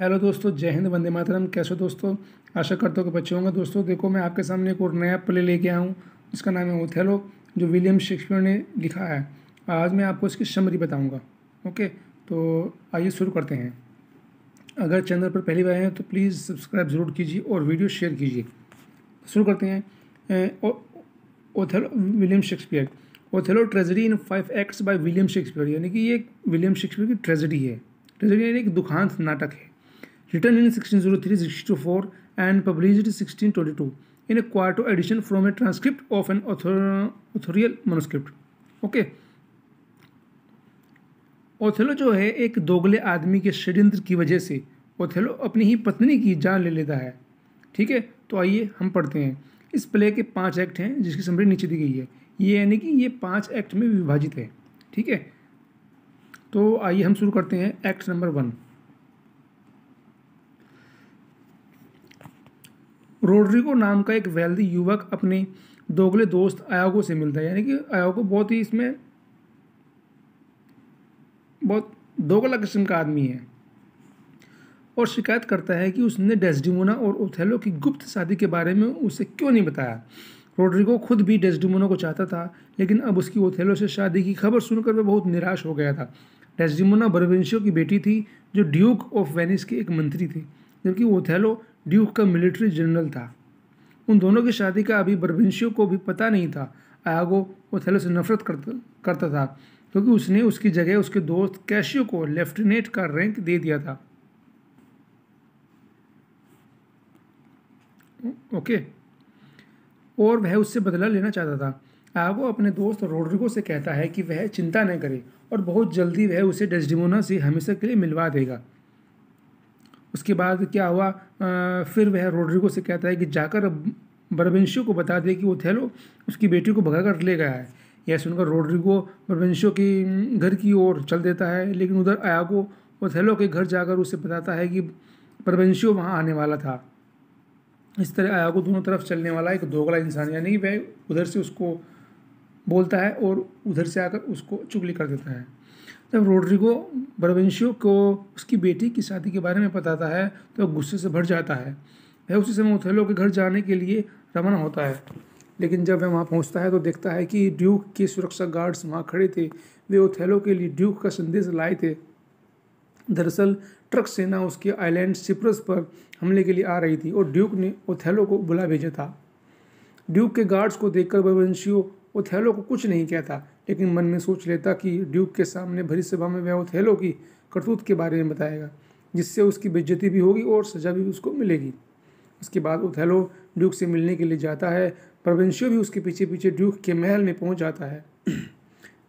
Hello दोस्तों जय हिंद वंदे मातरम कैसे दोस्तों आशा करता हूँ कि बच्चे होंगे दोस्तों देखो मैं आपके सामने एक और नया प्ले लेके आया हूँ जिसका नाम है ओथेलो जो विलियम शेक्सपियर ने लिखा है आज मैं आपको इसकी समरी बताऊँगा ओके तो आइए शुरू करते हैं अगर चैनल पर पहली बार हैं तो प्लीज़ सब्सक्राइब ज़रूर कीजिए और वीडियो शेयर कीजिए शुरू करते हैं Othello William Shakespeare Othello tragedy in five acts by William Shakespeare यानी कि ये विलियम शेक्सपियर की ट्रेजडी है ट्रेजडी यानी एक दुखांत नाटक है written in 1603 64 and published 1622 in a quarto edition from a transcript of an author, authorial manuscript okay okay. Othello जो है एक दोगले आदमी के षड्यंत्र की वजह से ओथेलो अपनी ही पत्नी की जान ले लेता है ठीक है तो आइए हम पढ़ते हैं इस प्ले के पांच एक्ट हैं जिसकी समरी नीचे दी गई है ये यानी कि ये पांच एक्ट में विभाजित है ठीक है तो आइए हम शुरू करते हैं एक्ट नंबर वन रोड्रिगो नाम का एक वेल्दी युवक अपने दोगले दोस्त आयोगो से मिलता है यानी कि आयोगो बहुत ही इसमें बहुत दोगला किस्म का आदमी है और शिकायत करता है कि उसने डेस्डिमोना और ओथेलो की गुप्त शादी के बारे में उसे क्यों नहीं बताया रोड्रिगो खुद भी डेस्डिमोना को चाहता था लेकिन अब उसकी ओथेलो से शादी की खबर सुनकर वह बहुत निराश हो गया था डेस्डिमोना बर्वेंशियो की बेटी थी जो ड्यूक ऑफ वेनिस के एक मंत्री थी जबकि ओथेलो ड्यूक का मिलिट्री जनरल था उन दोनों की शादी का अभी बर्बिंशियो को भी पता नहीं था आयागो ओथेलो से नफरत करता करता था क्योंकि तो उसने उसकी जगह उसके दोस्त कैशियो को लेफ्टिनेंट का रैंक दे दिया था ओके और वह उससे बदला लेना चाहता था आगो अपने दोस्त रोड्रिगो से कहता है कि वह चिंता न करे और बहुत जल्दी वह उसे डेस्डिमोना से हमेशा के लिए मिलवा देगा उसके बाद क्या हुआ फिर वह रोड्रिगो से कहता है कि जाकर बरबेंशियो को बता दे कि वो थैलो उसकी बेटी को भगा कर ले गया है यह सुनकर रोड्रिगो बरबेंशियो की घर की ओर चल देता है लेकिन उधर आयागो थैलो के घर जाकर उसे बताता है कि बरबेंशियो वहाँ आने वाला था इस तरह आयागो दोनों तरफ चलने वाला एक दोगला इंसान यानी वह उधर से उसको बोलता है और उधर से आकर उसको चुगली कर देता है जब रोड्रिगो बर्वेंशियो को उसकी बेटी की शादी के बारे में बताता है तो गुस्से से भर जाता है वह उसी समय उथेलो के घर जाने के लिए रवाना होता है लेकिन जब वह वहाँ पहुँचता है तो देखता है कि ड्यूक के सुरक्षा गार्ड्स वहाँ खड़े थे वे उथेलो के लिए ड्यूक का संदेश लाए थे दरअसल ट्रक सेना उसके आइलैंड सिप्रस पर हमले के लिए आ रही थी और ड्यूक ने उथेलो को बुला भेजा था ड्यूक के गार्ड्स को देखकर बर्वेंशियो उथेलो को कुछ नहीं कहता लेकिन मन में सोच लेता कि ड्यूक के सामने भरी सभा में वह थैलो की करतूत के बारे में बताएगा जिससे उसकी बेज्जती भी होगी और सजा भी उसको मिलेगी उसके बाद ओथेलो ड्यूक से मिलने के लिए जाता है प्रवेंशियो भी उसके पीछे पीछे ड्यूक के महल में पहुंच जाता है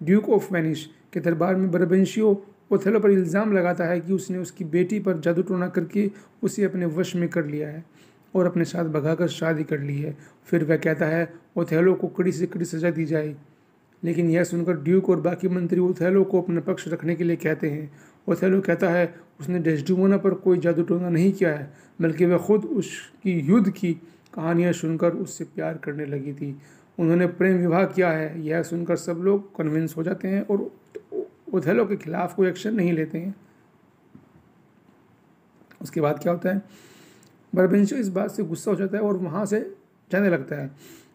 ड्यूक ऑफ वेनिश के दरबार में बरबेंशियो ओथेलो पर इल्ज़ाम लगाता है कि उसने उसकी बेटी पर जादू टोना करके उसे अपने वश में कर लिया है और अपने साथ भगाकर शादी कर ली है फिर वह कहता है ओथेलो को कड़ी से कड़ी सजा दी जाएगी लेकिन यह सुनकर ड्यूक और बाकी मंत्री ओथेलो को अपना पक्ष रखने के लिए कहते हैं ओथेलो कहता है उसने डेस्डुमोना पर कोई जादू टोना नहीं किया है बल्कि वह खुद उसकी युद्ध की कहानियाँ सुनकर उससे प्यार करने लगी थी उन्होंने प्रेम विवाह किया है यह सुनकर सब लोग कन्विंस हो जाते हैं और ओथेलो के खिलाफ कोई एक्शन नहीं लेते हैं उसके बाद क्या होता है बरबेंशो इस बात से गुस्सा हो जाता है और वहाँ से जाने लगता है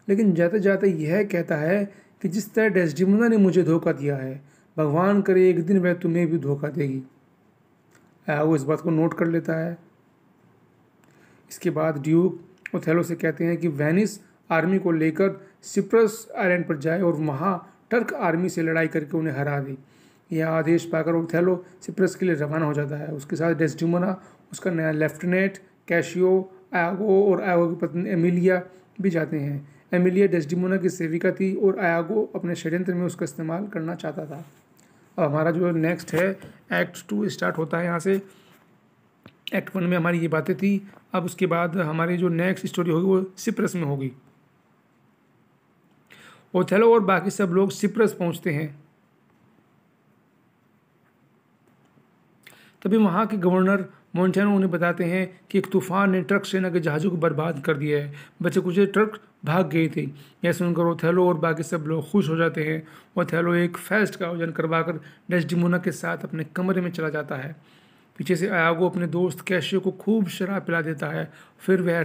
लेकिन जाते जाते यह कहता है कि जिस तरह डेस्डिमुना ने मुझे धोखा दिया है भगवान करे एक दिन वह तुम्हें भी धोखा देगी वो इस बात को नोट कर लेता है इसके बाद ड्यूक थैलो से कहते हैं कि वेनिस आर्मी को लेकर सिप्रस आइलैंड पर जाए और वहाँ टर्क आर्मी से लड़ाई करके उन्हें हरा दे यह आदेश पाकर ओथेलो सिप्रस के लिए रवाना हो जाता है उसके साथ डेस्टिमोना उसका नया लेफ्टिनेंट कैशियो आगो और आगो की पत्नी एमिलिया भी जाते हैं एमिलिया डेस्डिमोना की सेविका थी और आयागो अपने षड्यंत्र में उसका इस्तेमाल करना चाहता था अब हमारा जो नेक्स्ट है एक्ट टू स्टार्ट होता है यहाँ से एक्ट वन में हमारी ये बातें थी अब उसके बाद हमारी जो नेक्स्ट स्टोरी होगी वो सिप्रस में होगी ओथेलो और बाकी सब लोग सिप्रस पहुँचते हैं तभी वहाँ के गवर्नर मोन्टेनो उन्हें बताते हैं कि एक तूफान ने ट्रक सेना के जहाज़ों को बर्बाद कर दिया है बचे कुछ ट्रक भाग गई थी यह सुनकर ओथेलो और बाकी सब लोग खुश हो जाते हैं ओथेलो एक फेस्ट का आयोजन करवाकर डेस्डिमोना के साथ अपने कमरे में चला जाता है पीछे से आयागो अपने दोस्त कैशियो को खूब शराब पिला देता है फिर वह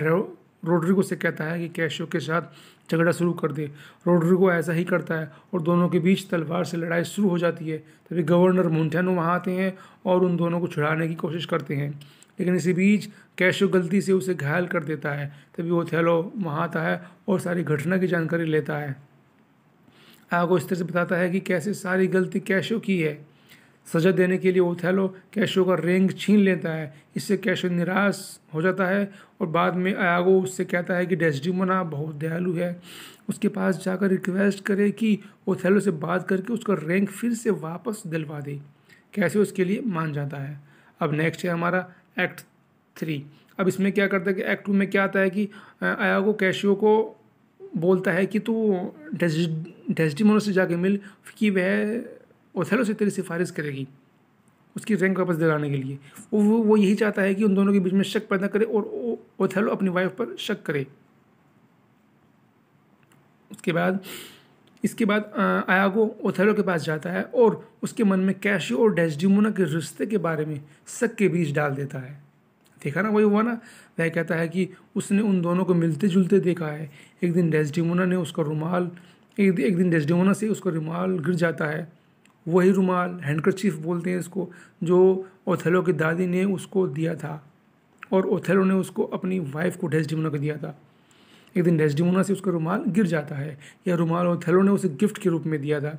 रोड्रिगो से कहता है कि कैशियो के साथ झगड़ा शुरू कर दे रोड्रिगो ऐसा ही करता है और दोनों के बीच तलवार से लड़ाई शुरू हो जाती है तभी गवर्नर मोन्टेनो वहाँ आते हैं और उन दोनों को छुड़ाने की कोशिश करते हैं लेकिन इसी बीच कैशो गलती से उसे घायल कर देता है तभी वो थैलो वहाँ आता है और सारी घटना की जानकारी लेता है आगो इस तरह से बताता है कि कैसे सारी गलती कैशो की है सजा देने के लिए ओथेलो कैशो का रेंग छीन लेता है इससे कैशो निराश हो जाता है और बाद में आयागो उससे कहता है कि डेस्डिमोना बहुत दयालु है उसके पास जाकर रिक्वेस्ट करे कि ओथेलो से बात करके उसका रैंक फिर से वापस दिलवा दे कैसे उसके लिए मान जाता है अब नेक्स्ट है हमारा एक्ट थ्री अब इसमें क्या करता है कि एक्ट टू में क्या आता है कि आयागो कैशियो को बोलता है कि तू डेस्टिमोनो से जाके मिल कि वह ओथेलो से तेरी सिफारिश करेगी उसकी रैंक वापस दिलाने के लिए वो वो यही चाहता है कि उन दोनों के बीच में शक पैदा करे और ओथेलो अपनी वाइफ पर शक करे उसके बाद इसके बाद आयागो ओथेलो के पास जाता है और उसके मन में कैशियो और डेस्डिमोना के रिश्ते के बारे में शक के बीज डाल देता है देखा ना वही हुआ ना वह कहता है कि उसने उन दोनों को मिलते जुलते देखा है एक दिन डेस्डिमोना ने उसका रुमाल एक, एक दिन डेस्डिमोना से उसका रुमाल गिर जाता है वही रुमाल हैंडकरचीफ बोलते हैं इसको जो ओथेलो की दादी ने उसको दिया था और ओथेलो ने उसको अपनी वाइफ को डेस्डिमोना को दिया था एक दिन डेस्डिमोना से उसका रुमाल गिर जाता है यह रुमाल ओथेलो ने उसे गिफ्ट के रूप में दिया था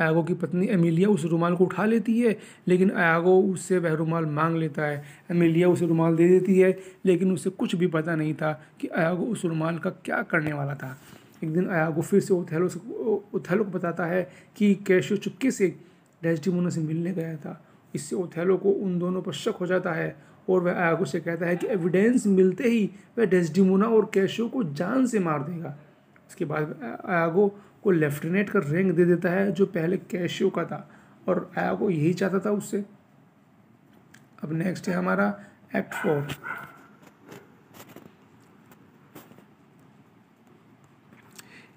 आयागो की पत्नी एमिलिया उस रुमाल को उठा लेती है लेकिन आयागो उससे वह रुमाल मांग लेता है एमिलिया उसे रुमाल दे देती है लेकिन उसे कुछ भी पता नहीं था कि आयागो उस रुमाल का क्या करने वाला था एक दिन आयागो फिर से ओथेलो से ओथेलो को बताता है कि कैशो चुपके से डेस्टिमोना से मिलने गया था इससे ओथेलो को उन दोनों पर शक हो जाता है और वह आयागो से कहता है कि एविडेंस मिलते ही वह डेस्डिमोना और कैशो को जान से मार देगा इसके बाद आयागो को लेफ्टिनेंट का रैंक दे देता है जो पहले कैशो का था और आयागो यही चाहता था उससे अब नेक्स्ट है हमारा एक्ट फोर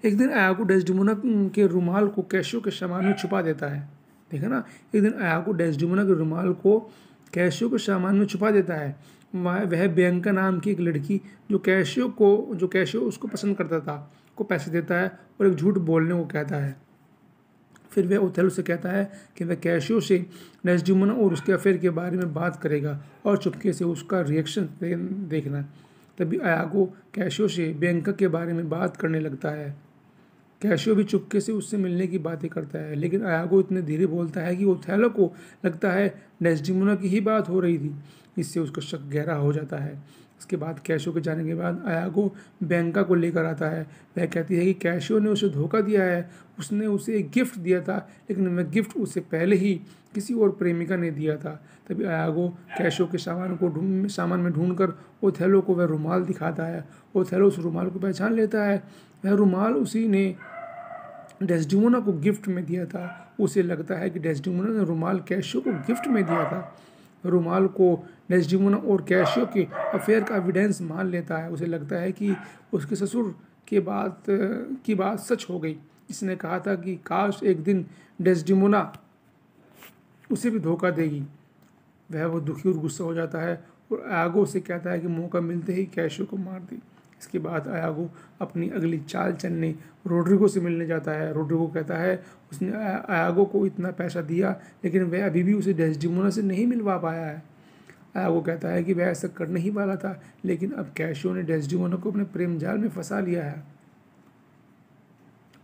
एक दिन आयागो डेस्डिमोना के रुमाल को कैशो के सामान में छुपा देता है देखा ना एक दिन आयागो डेस्डिमोना के रुमाल को कैशियो को सामान में छुपा देता है वह बियंका नाम की एक लड़की जो कैशियो को जो कैशियो उसको पसंद करता था को पैसे देता है और एक झूठ बोलने को कहता है फिर वह ओथेलो से कहता है कि वह कैशियो से नेस्डुमन और उसके अफेयर के बारे में बात करेगा और चुपके से उसका रिएक्शन देखना तभी अयागो कैशियो से बियंका के बारे में बात करने लगता है कैशियो भी चुपके से उससे मिलने की बातें करता है लेकिन अयागो इतने धीरे बोलता है कि ओथेलो को लगता है डेस्डिमोना की ही बात हो रही थी इससे उसका शक गहरा हो जाता है इसके बाद कैशो के जाने के बाद अयागो बैंका को लेकर आता है वह कहती है कि कैशो ने उसे धोखा दिया है उसने उसे एक गिफ्ट दिया था लेकिन वह गिफ्ट उसे पहले ही किसी और प्रेमिका ने दिया था तभी अयागो कैशो के सामान को ढूंढ सामान में ढूंढ कर ओथेलो को वह रुमाल दिखाता है ओथेलो उस रुमाल को पहचान लेता है वह रुमाल उसी ने डेस्डिमोना को गिफ्ट में दिया था उसे लगता है कि डेस्डिमोना ने रुमाल कैशियो को गिफ्ट में दिया था रुमाल को डेस्डिमोना और कैशियो के अफेयर का एविडेंस मान लेता है उसे लगता है कि उसके ससुर के बात की बात सच हो गई इसने कहा था कि काश एक दिन डेस्डिमोना उसे भी धोखा देगी वह वो दुखी और गुस्सा हो जाता है और आगो से कहता है कि मौका मिलते ही कैशो को मार दी इसके बाद आयागो अपनी अगली चाल चलने रोड्रिगो से मिलने जाता है रोड्रिगो कहता है उसने आयागो को इतना पैसा दिया लेकिन वह अभी भी उसे डेस्डिमोना से नहीं मिलवा पाया है आयागो कहता है कि वह ऐसा कर नहीं वाला था लेकिन अब कैशियो ने डेस्डिमोना को अपने प्रेम जाल में फंसा लिया है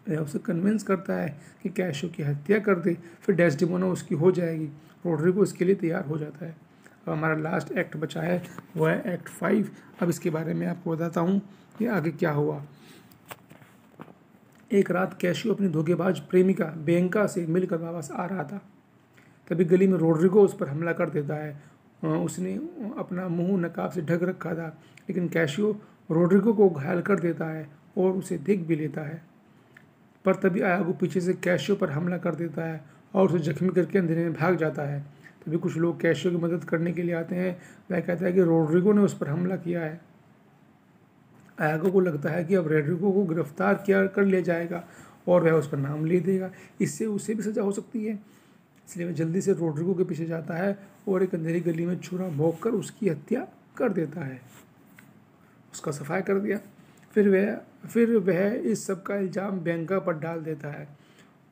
वह उसे कन्विंस करता है कि कैशो की हत्या कर दे फिर डेस्डिमोना उसकी हो जाएगी रोड्रिगो इसके लिए तैयार हो जाता है अब तो हमारा लास्ट एक्ट बचा है वह है एक्ट फाइव अब इसके बारे में आपको बताता हूँ कि आगे क्या हुआ एक रात कैशियो अपनी धोखेबाज प्रेमिका बेंका से मिलकर वापस आ रहा था तभी गली में रोड्रिगो उस पर हमला कर देता है उसने अपना मुंह नकाब से ढक रखा था लेकिन कैशियो रोड्रिगो को घायल कर देता है और उसे देख भी लेता है पर तभी आयागो पीछे से कैशियो पर हमला कर देता है और उसे जख्मी करके अंधेरे में भाग जाता है तभी कुछ लोग कैशियो की मदद करने के लिए आते हैं वह कहता है कि रोड्रिगो ने उस पर हमला किया है आयागो को लगता है कि अब रेड्रिगो को गिरफ्तार किया कर लिया जाएगा और वह उसका नाम ले देगा इससे उसे भी सजा हो सकती है इसलिए वह जल्दी से रोड्रिगो के पीछे जाता है और एक अंधेरी गली में छुरा भोंक कर उसकी हत्या कर देता है उसका सफाई कर दिया फिर वह फिर वह इस सब का इल्ज़ाम बैंका पर डाल देता है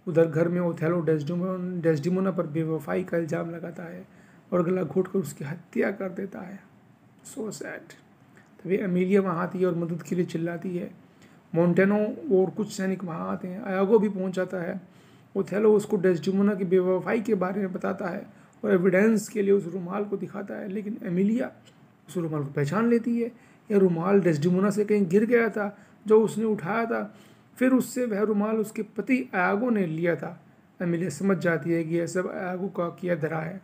उधर घर में ओथेलो डेस्डिमोन डेस्डिमोना पर बेवफाई का इल्ज़ाम लगाता है और गला घोट कर उसकी हत्या कर देता है सो सैड तभी अमीलिया वहाँ आती है और मदद के लिए चिल्लाती है मोन्टेनो और कुछ सैनिक वहाँ आते हैं अयागो भी पहुँच जाता है ओथेलो उसको डेस्डिमोना की बेवफाई के बारे में बताता है और एविडेंस के लिए उस रुमाल को दिखाता है लेकिन एमिलिया उस रुमाल को पहचान लेती है यह रुमाल डेस्डिमोना से कहीं गिर गया था जो उसने उठाया था फिर उससे वह रुमाल उसके पति आयागो ने लिया था अमिलिया समझ जाती है कि यह सब आयागो का किया धरा है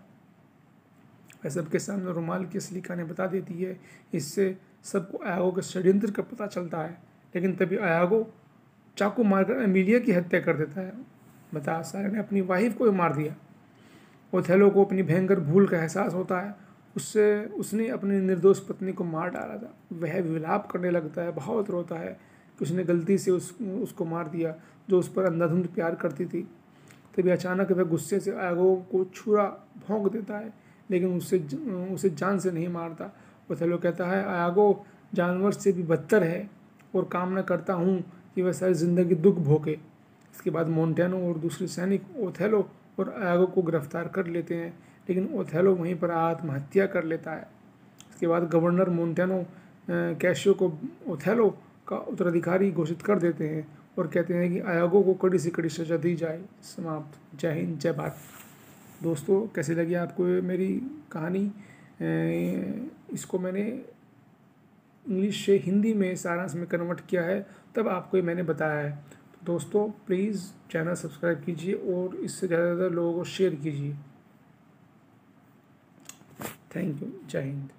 वह सबके सामने रुमाल की असली ने बता देती है इससे सबको आयागो के षड्यंत्र का पता चलता है लेकिन तभी आयागो चाकू मारकर अमीलिया की हत्या कर देता है बता सारे ने अपनी वाइफ को भी मार दिया ओथेलो को अपनी भयंकर भूल का एहसास होता है उससे उसने अपनी निर्दोष पत्नी को मार डाला था वह विलाप करने लगता है बहुत रोता है किसी ने गलती से उस उसको मार दिया जो उस पर अंधाधुंध प्यार करती थी तभी अचानक वह गुस्से से आगो को छुरा भोंक देता है लेकिन उससे उसे जान से नहीं मारता ओथेलो कहता है आगो जानवर से भी बदतर है और कामना करता हूँ कि वह सारी ज़िंदगी दुख भोगे इसके बाद मोन्टेनो और दूसरे सैनिक ओथेलो और आगो को गिरफ्तार कर लेते हैं लेकिन ओथेलो वहीं पर आत्महत्या कर लेता है इसके बाद गवर्नर मोन्टेनो कैशियो को ओथेलो का उत्तराधिकारी घोषित कर देते हैं और कहते हैं कि आयोगों को कड़ी से कड़ी सजा दी जाए समाप्त जय हिंद जय भारत दोस्तों कैसे लगी आपको मेरी कहानी इसको मैंने इंग्लिश से हिंदी में सारांश में कन्वर्ट किया है तब आपको ये मैंने बताया है तो दोस्तों प्लीज़ चैनल सब्सक्राइब कीजिए और इससे ज़्यादा ज़्यादा लोगों को शेयर कीजिए थैंक यू जय हिंद